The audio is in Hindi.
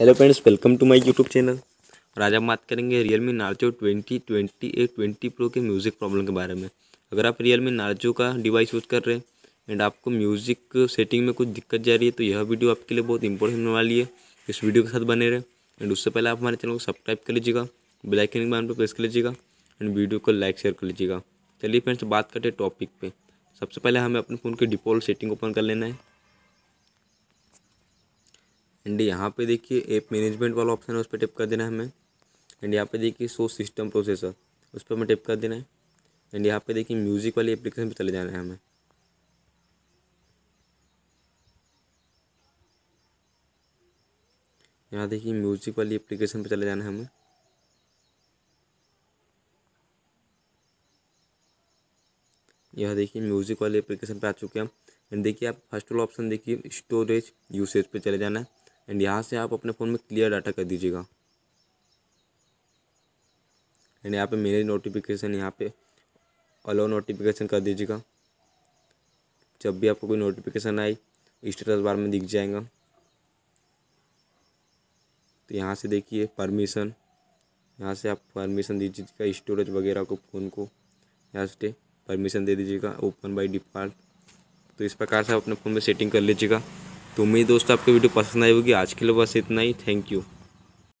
hello friends welcome to my YouTube channel और आज हम बात करेंगे Realme Narzo twenty twenty eight twenty pro के म्यूज़िक प्रॉब्लम के बारे में अगर आप रियल मी नार्जो का डिवाइस यूज़ कर रहे हैं एंड आपको म्यूज़िक सेटिंग में कुछ दिक्कत जा रही है तो यह वीडियो आपके लिए बहुत इंपॉर्टेंट होने वाली है इस वीडियो के साथ बने रहे एंड उससे पहले आप हमारे चैनल को सब्सक्राइब कर लीजिएगा बेलाइकन बैन पर प्रेस कर लीजिएगा एंड वीडियो को लाइक शेयर कर लीजिएगा चलिए फ्रेंड्स बात करते हैं टॉपिक पर सबसे पहले हमें अपने फ़ोन की डिफ़ॉल्ट सेटिंग ओपन कर लेना है एंड यहाँ पे देखिए ऐप मैनेजमेंट वाला ऑप्शन है उस पर टिप कर देना है हमें एंड यहाँ पे देखिए सो सिस्टम प्रोसेसर उस पर हमें टिप कर देना है एंड यहाँ पे देखिए म्यूज़िक वाली एप्लीकेशन पर चले जाना है हमें यहाँ देखिए म्यूज़िक वाली एप्लीकेशन पर चले जाना है हमें यह देखिए म्यूज़िक वाले एप्लीकेशन पे आ चुके हैं एंड देखिए आप फर्स्ट वाला ऑप्शन देखिए स्टोरेज यूसेज पे चले जाना है एंड यहाँ से आप अपने फ़ोन में क्लियर डाटा कर दीजिएगा एंड यहाँ पे मेरे नोटिफिकेशन यहाँ पे अलो नोटिफिकेशन कर दीजिएगा जब भी आपको कोई नोटिफिकेशन आई स्टेटस बार में दिख जाएगा तो यहाँ से देखिए परमिशन यहाँ से आप परमिशन दीजिएगा स्टोरेज वगैरह को फ़ोन को यहाँ से परमिशन दे दीजिएगा ओपन बाय डिफ़ॉल्ट तो इस प्रकार से आप अपने फ़ोन में सेटिंग कर लीजिएगा तो उम्मीद दोस्तों आपको वीडियो पसंद आई होगी आज के लिए बस इतना ही थैंक यू